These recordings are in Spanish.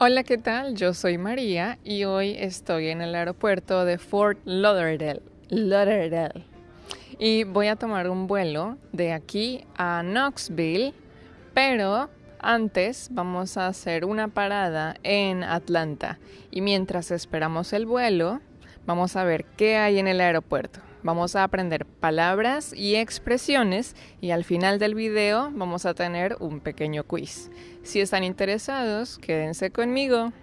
Hola, ¿qué tal? Yo soy María y hoy estoy en el aeropuerto de Fort Lauderdale. Lauderdale. Y voy a tomar un vuelo de aquí a Knoxville, pero antes vamos a hacer una parada en Atlanta. Y mientras esperamos el vuelo, vamos a ver qué hay en el aeropuerto. Vamos a aprender palabras y expresiones y al final del video vamos a tener un pequeño quiz. Si están interesados, quédense conmigo.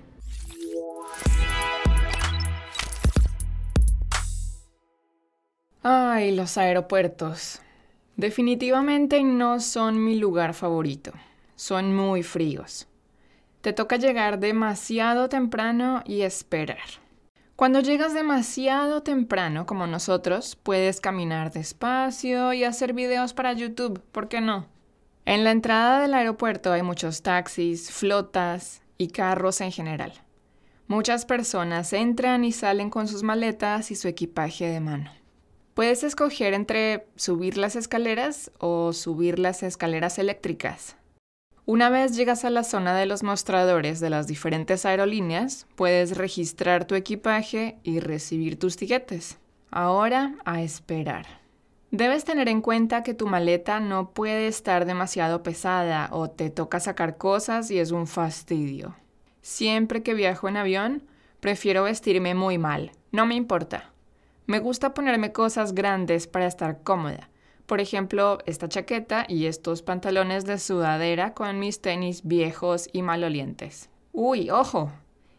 Ay, los aeropuertos. Definitivamente no son mi lugar favorito. Son muy fríos. Te toca llegar demasiado temprano y esperar. Cuando llegas demasiado temprano, como nosotros, puedes caminar despacio y hacer videos para YouTube, ¿por qué no? En la entrada del aeropuerto hay muchos taxis, flotas y carros en general. Muchas personas entran y salen con sus maletas y su equipaje de mano. Puedes escoger entre subir las escaleras o subir las escaleras eléctricas. Una vez llegas a la zona de los mostradores de las diferentes aerolíneas, puedes registrar tu equipaje y recibir tus tiquetes. Ahora a esperar. Debes tener en cuenta que tu maleta no puede estar demasiado pesada o te toca sacar cosas y es un fastidio. Siempre que viajo en avión, prefiero vestirme muy mal, no me importa. Me gusta ponerme cosas grandes para estar cómoda, por ejemplo, esta chaqueta y estos pantalones de sudadera con mis tenis viejos y malolientes. Uy, ojo,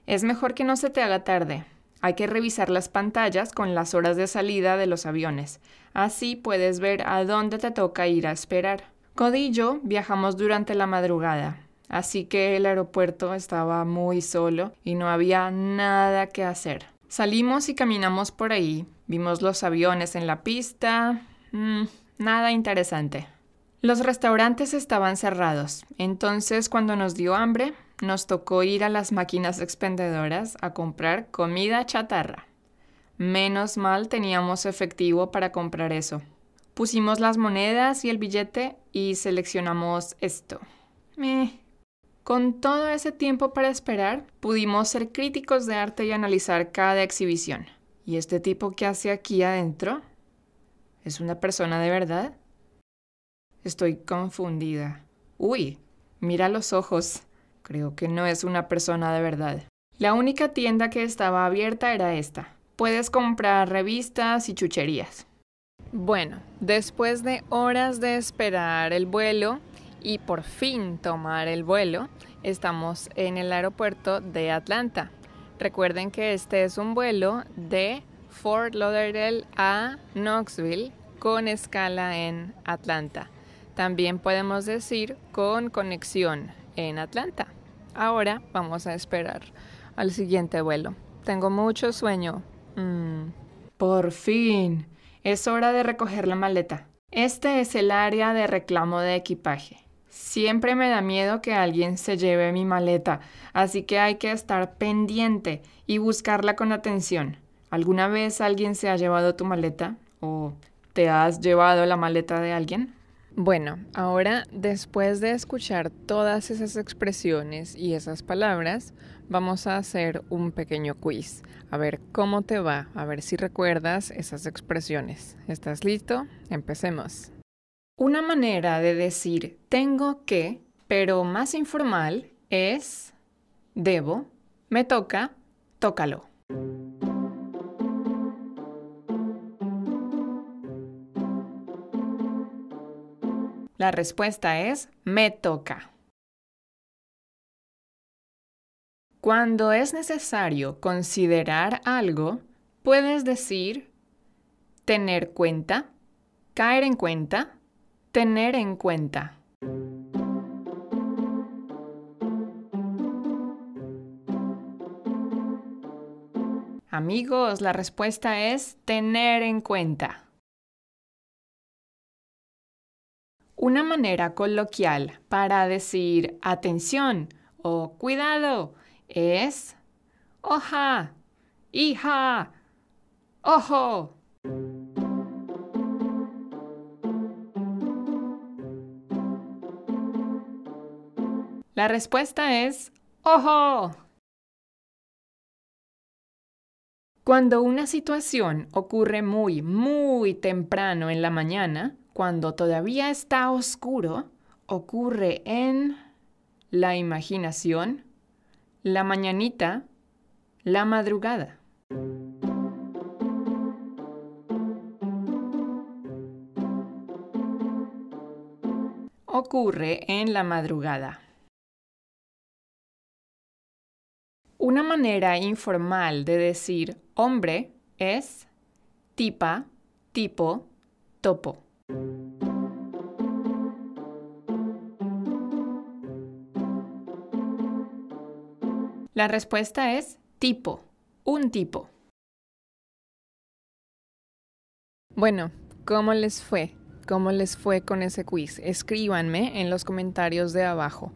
es mejor que no se te haga tarde. Hay que revisar las pantallas con las horas de salida de los aviones. Así puedes ver a dónde te toca ir a esperar. Cody y yo viajamos durante la madrugada, así que el aeropuerto estaba muy solo y no había nada que hacer. Salimos y caminamos por ahí. Vimos los aviones en la pista. Mm, Nada interesante. Los restaurantes estaban cerrados, entonces cuando nos dio hambre, nos tocó ir a las máquinas expendedoras a comprar comida chatarra. Menos mal teníamos efectivo para comprar eso. Pusimos las monedas y el billete y seleccionamos esto. Con todo ese tiempo para esperar, pudimos ser críticos de arte y analizar cada exhibición. ¿Y este tipo que hace aquí adentro? ¿Es una persona de verdad? Estoy confundida. Uy, mira los ojos. Creo que no es una persona de verdad. La única tienda que estaba abierta era esta. Puedes comprar revistas y chucherías. Bueno, después de horas de esperar el vuelo y por fin tomar el vuelo, estamos en el aeropuerto de Atlanta. Recuerden que este es un vuelo de Fort Lauderdale a Knoxville con escala en Atlanta. También podemos decir con conexión en Atlanta. Ahora vamos a esperar al siguiente vuelo. Tengo mucho sueño. Mm. Por fin. Es hora de recoger la maleta. Este es el área de reclamo de equipaje. Siempre me da miedo que alguien se lleve mi maleta, así que hay que estar pendiente y buscarla con atención. ¿Alguna vez alguien se ha llevado tu maleta o te has llevado la maleta de alguien? Bueno, ahora después de escuchar todas esas expresiones y esas palabras, vamos a hacer un pequeño quiz. A ver cómo te va, a ver si recuerdas esas expresiones. ¿Estás listo? Empecemos. Una manera de decir tengo que, pero más informal, es debo, me toca, tócalo. La respuesta es me toca. Cuando es necesario considerar algo, puedes decir tener cuenta, caer en cuenta, tener en cuenta. Amigos, la respuesta es tener en cuenta. Una manera coloquial para decir atención o cuidado es oja, hija, ojo. La respuesta es ojo. Cuando una situación ocurre muy, muy temprano en la mañana, cuando todavía está oscuro, ocurre en la imaginación, la mañanita, la madrugada. Ocurre en la madrugada. Una manera informal de decir hombre es tipa, tipo, topo. La respuesta es tipo, un tipo. Bueno, ¿cómo les fue? ¿Cómo les fue con ese quiz? Escríbanme en los comentarios de abajo.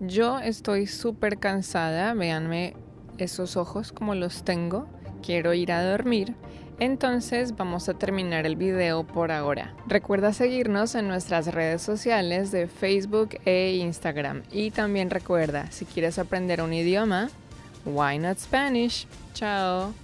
Yo estoy súper cansada, véanme esos ojos como los tengo, quiero ir a dormir. Entonces vamos a terminar el video por ahora. Recuerda seguirnos en nuestras redes sociales de Facebook e Instagram. Y también recuerda, si quieres aprender un idioma, Why not Spanish? Ciao!